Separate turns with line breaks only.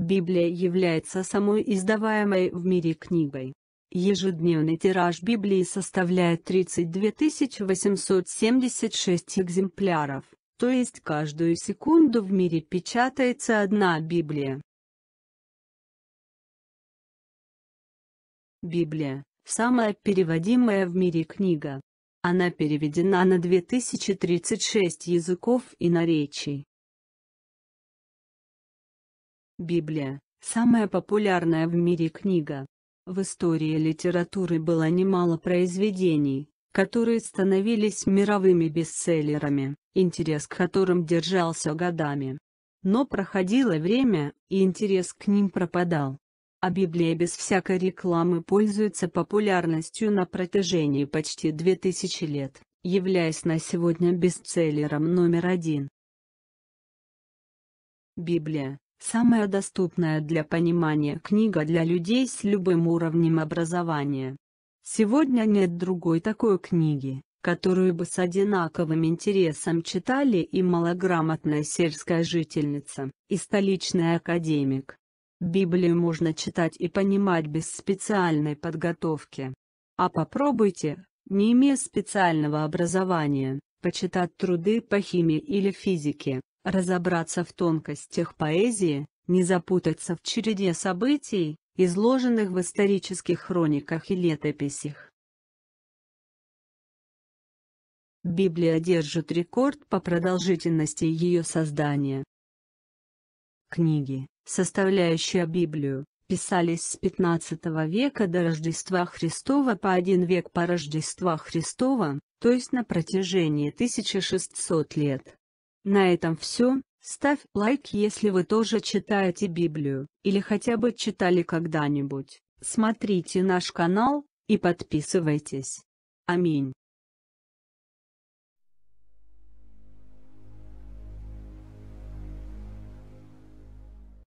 Библия является самой издаваемой в мире книгой. Ежедневный тираж Библии составляет 32 876 экземпляров, то есть каждую секунду в мире печатается одна Библия. Библия – самая переводимая в мире книга. Она переведена на 2036 языков и наречий. Библия – самая популярная в мире книга. В истории литературы было немало произведений, которые становились мировыми бестселлерами, интерес к которым держался годами. Но проходило время, и интерес к ним пропадал. А Библия без всякой рекламы пользуется популярностью на протяжении почти 2000 лет, являясь на сегодня бестселлером номер один. Библия Самая доступная для понимания книга для людей с любым уровнем образования. Сегодня нет другой такой книги, которую бы с одинаковым интересом читали и малограмотная сельская жительница, и столичный академик. Библию можно читать и понимать без специальной подготовки. А попробуйте, не имея специального образования, почитать труды по химии или физике, разобраться в тонкостях поэзии, не запутаться в череде событий, изложенных в исторических хрониках и летописях. Библия держит рекорд по продолжительности ее создания. Книги, составляющие Библию, писались с XV века до Рождества Христова по один век по Рождества Христова, то есть на протяжении 1600 лет. На этом все, ставь лайк если вы тоже читаете Библию, или хотя бы читали когда-нибудь, смотрите наш канал, и подписывайтесь. Аминь.